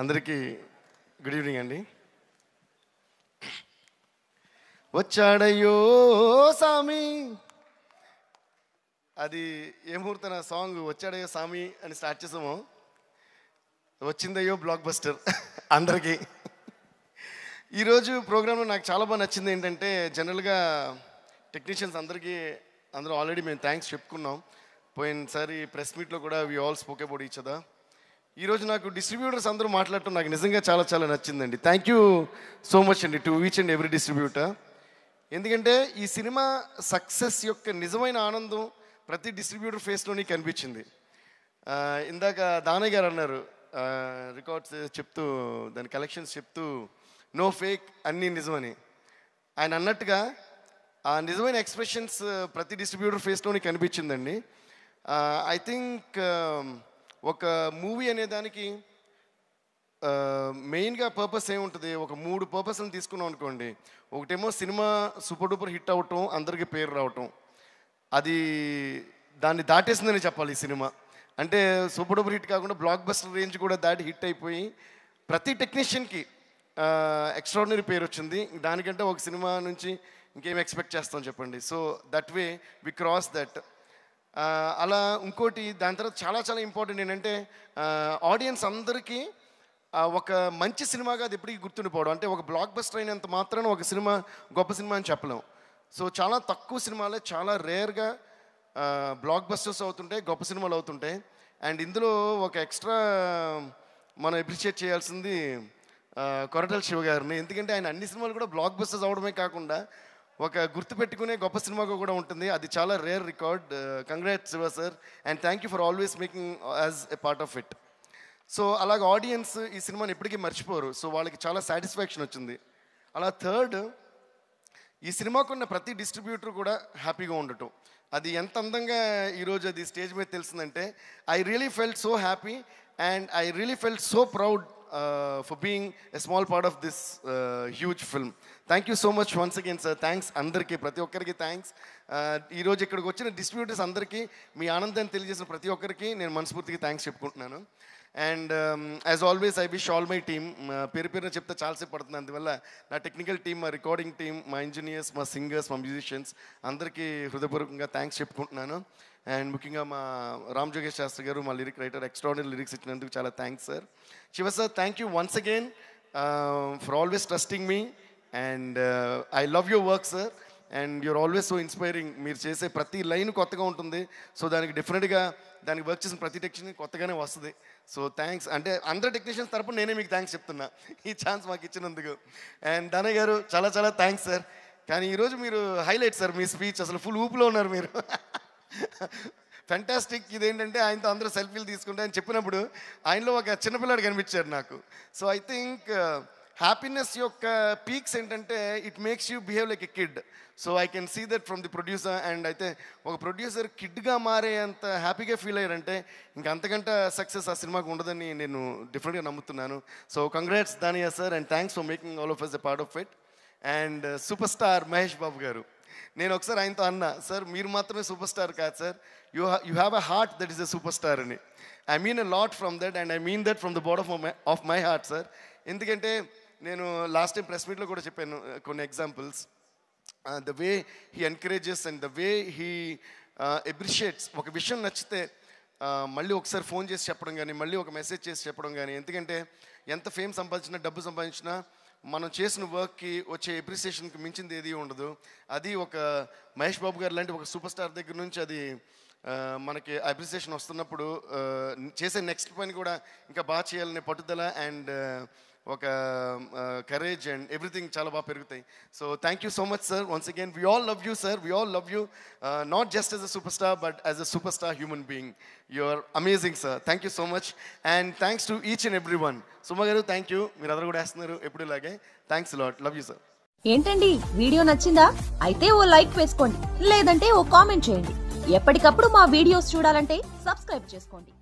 అందరికీ good evening అండి వచ్చాడయ్యో సామి అది ఏ ముహూర్తన సాంగ్ వచ్చాడయ్యో సామి అని స్టార్ట్ చేసాము వచ్చిందయ్యో బ్లాక్ బస్టర్ అందరికీ ఈరోజు ప్రోగ్రాంలో నాకు చాలా బాగా నచ్చింది ఏంటంటే జనరల్గా టెక్నీషియన్స్ అందరికీ అందరూ ఆల్రెడీ మేము థ్యాంక్స్ చెప్పుకున్నాం పోయినసారి ప్రెస్ మీట్లో కూడా వి ఆల్ స్పోకే అబౌట్ ఇచ్చదా ఈరోజు నాకు డిస్ట్రిబ్యూటర్స్ అందరూ మాట్లాడటం నాకు నిజంగా చాలా చాలా నచ్చిందండి థ్యాంక్ యూ సో మచ్ అండి to each and every distributor ఎందుకంటే ఈ సినిమా సక్సెస్ యొక్క నిజమైన ఆనందం ప్రతి డిస్ట్రిబ్యూటర్ ఫేస్లోని కనిపించింది ఇందాక దానయ్య గారు అన్నారు రికార్డ్స్ చెప్తూ దాని కలెక్షన్స్ చెప్తూ నో ఫేక్ అన్నీ నిజమని ఆయన అన్నట్టుగా ఆ నిజమైన ఎక్స్ప్రెషన్స్ ప్రతి డిస్ట్రిబ్యూటర్ ఫేస్లోనే కనిపించిందండి ఐ థింక్ ఒక మూవీ అనే దానికి మెయిన్గా పర్పస్ ఏముంటుంది ఒక మూడు పర్పస్లను తీసుకున్నాం అనుకోండి ఒకటేమో సినిమా సూపర్ డూపర్ హిట్ అవటం అందరికీ పేరు రావటం అది దాన్ని దాటేసిందని చెప్పాలి ఈ సినిమా అంటే సూపర్ డూపర్ హిట్ కాకుండా బ్లాక్ బస్టర్ రేంజ్ కూడా దాటి హిట్ అయిపోయి ప్రతి టెక్నీషియన్కి ఎక్స్ట్రాడినరీ పేరు వచ్చింది దానికంటే ఒక సినిమా నుంచి ఇంకేం ఎక్స్పెక్ట్ చేస్తాం చెప్పండి so that way we cross that అలా ఇంకోటి దాని తర్వాత చాలా చాలా ఇంపార్టెంట్ ఏంటంటే ఆడియన్స్ అందరికీ ఒక మంచి సినిమాగా అది ఎప్పటికీ గుర్తుండిపోవడం అంటే ఒక బ్లాక్ బస్టర్ అయినంత మాత్రాన ఒక సినిమా గొప్ప సినిమా అని చెప్పలేం సో చాలా తక్కువ సినిమాలే చాలా రేర్గా బ్లాక్ బస్టర్స్ అవుతుంటాయి గొప్ప సినిమాలు అవుతుంటాయి అండ్ ఇందులో ఒక ఎక్స్ట్రా మనం అప్రిషియేట్ చేయాల్సింది కొరటల్ శివ గారిని ఎందుకంటే ఆయన అన్ని సినిమాలు కూడా బ్లాక్ బస్టర్స్ అవడమే కాకుండా ఒక గుర్తుపెట్టుకునే గొప్ప సినిమాగా కూడా ఉంటుంది అది చాలా rare record congrats Siva sir and thank you for always making as a part of it so అలాగ ఆడియన్స్ ఈ సినిమాని ఎప్పటికీ మర్చిపోరు సో వాళ్ళకి చాలా సాటిస్ఫాక్షన్ వచ్చింది అలా థర్డ్ ఈ సినిమాకున్న ప్రతి డిస్ట్రిబ్యూటర్ కూడా హ్యాపీగా ఉండటం అది ఎంత అందంగా ఈరోజు అది స్టేజ్ మీద తెలిసిందంటే I really felt so happy and I really felt so proud for being a small part of this huge film thank you so much once again sir thanks అందరికీ ప్రతి ఒక్కరికి థ్యాంక్స్ uh, రోజు ఇక్కడికి వచ్చిన distributors అందరికీ మీ ఆనందాన్ని తెలియజేసిన ప్రతి ఒక్కరికి నేను మనస్ఫూర్తిగా థ్యాంక్స్ చెప్పుకుంటున్నాను and as always I wish all my team పేరు పేరున చెప్తే చాలాసేపు పడుతుంది అందువల్ల నా టెక్నికల్ టీమ్ మా రికార్డింగ్ టీమ్ మా ఇంజనీర్స్ మా సింగర్స్ మా మ్యూజిషియన్స్ అందరికీ హృదయపూర్వకంగా థ్యాంక్స్ చెప్పుకుంటున్నాను అండ్ ముఖ్యంగా మా రామ్ జోగేష్ శాస్త్రి గారు మా లిరిక్ రైటర్ ఎక్స్ట్రాడినరీ లిరిక్స్ ఇచ్చినందుకు చాలా thanks sir Siva sir thank you once again uh, always trusting మీ and I love I work sir work, sir. And you are always so inspiring మీరు చేసే ప్రతి లైన్ కొత్తగా ఉంటుంది సో దానికి డిఫరెంట్గా దానికి వర్క్ చేసిన ప్రతి టెక్నీషియన్ కొత్తగానే వస్తుంది సో థ్యాంక్స్ అంటే అందరు టెక్నీషియన్స్ తరపున నేనే మీకు థ్యాంక్స్ చెప్తున్నా ఈ ఛాన్స్ మాకు ఇచ్చినందుకు అండ్ ధనయ్ గారు చాలా చాలా థ్యాంక్స్ సార్ కానీ ఈరోజు మీరు హైలైట్ సార్ మీ స్పీచ్ అసలు ఫుల్ ఊపులో ఉన్నారు మీరు ఫెంటాస్టిక్ ఇదేంటంటే ఆయనతో అందరూ సెల్ఫీలు తీసుకుంటే అని చెప్పినప్పుడు ఆయనలో ఒక చిన్నపిల్లాడు కనిపించారు నాకు సో ఐ థింక్ హ్యాపీనెస్ యొక్క పీక్స్ ఏంటంటే it makes you behave like a kid so I can see that from the producer and అయితే ఒక ప్రొడ్యూసర్ కిడ్గా మారే అంత హ్యాపీగా ఫీల్ అయ్యారంటే ఇంకా అంతకంటే సక్సెస్ ఆ సినిమాకు ఉండదని నేను డిఫరెంట్గా నమ్ముతున్నాను so congrats Danayya sir and thanks for making all of us a part of it and super star Mahesh Babu గారు నేను ఒకసారి ఆయనతో అన్నా సార్ మీరు మాత్రమే సూపర్ స్టార్ కాదు sir you you have a heart that is a super star అని I mean a lot from that and I mean that from the బోర్డ్ of my of my heart sir ఎందుకంటే నేను last time press మీట్లో కూడా చెప్పాను uh, కొన్ని examples the way he encourages and the way he appreciates ఒక విషయం నచ్చితే uh, మళ్ళీ ఒకసారి ఫోన్ చేసి చెప్పడం కానీ మళ్ళీ ఒక మెసేజ్ చేసి చెప్పడం కానీ ఎందుకంటే ఎంత ఫేమ్ సంపాదించినా డబ్బు సంపాదించినా మనం చేసిన వర్క్కి వచ్చే ఎప్రిసియేషన్కి మించింది ఏది ఉండదు అది ఒక మహేష్ బాబు గారు లాంటి ఒక సూపర్ స్టార్ దగ్గర నుంచి అది మనకి అప్రిసియేషన్ వస్తున్నప్పుడు చేసే నెక్స్ట్ పని కూడా ఇంకా బాగా చేయాలనే పట్టుదల అండ్ ఒక కరేజ్ అండ్ ఎవ్రీథింగ్ చాలా బాగా పెరుగుతాయి so thank you so much sir once again we all love you sir we all love you not just as a super star but as a super star human being you are amazing sir thank you so much and thanks to each and every one Suma గారు thank you మీరు అందరూ కూడా వేస్తున్నారు ఎప్పుడు ఇలాగే thanks lot love you sir ఏంటండి video నచ్చిందా అయితే ఓ లైక్ వేసుకోండి లేదంటే ఓ కామెంట్ చేయండి ఎప్పటికప్పుడు మా వీడియోస్ చూడాలంటే సబ్స్క్రైబ్ చేసుకోండి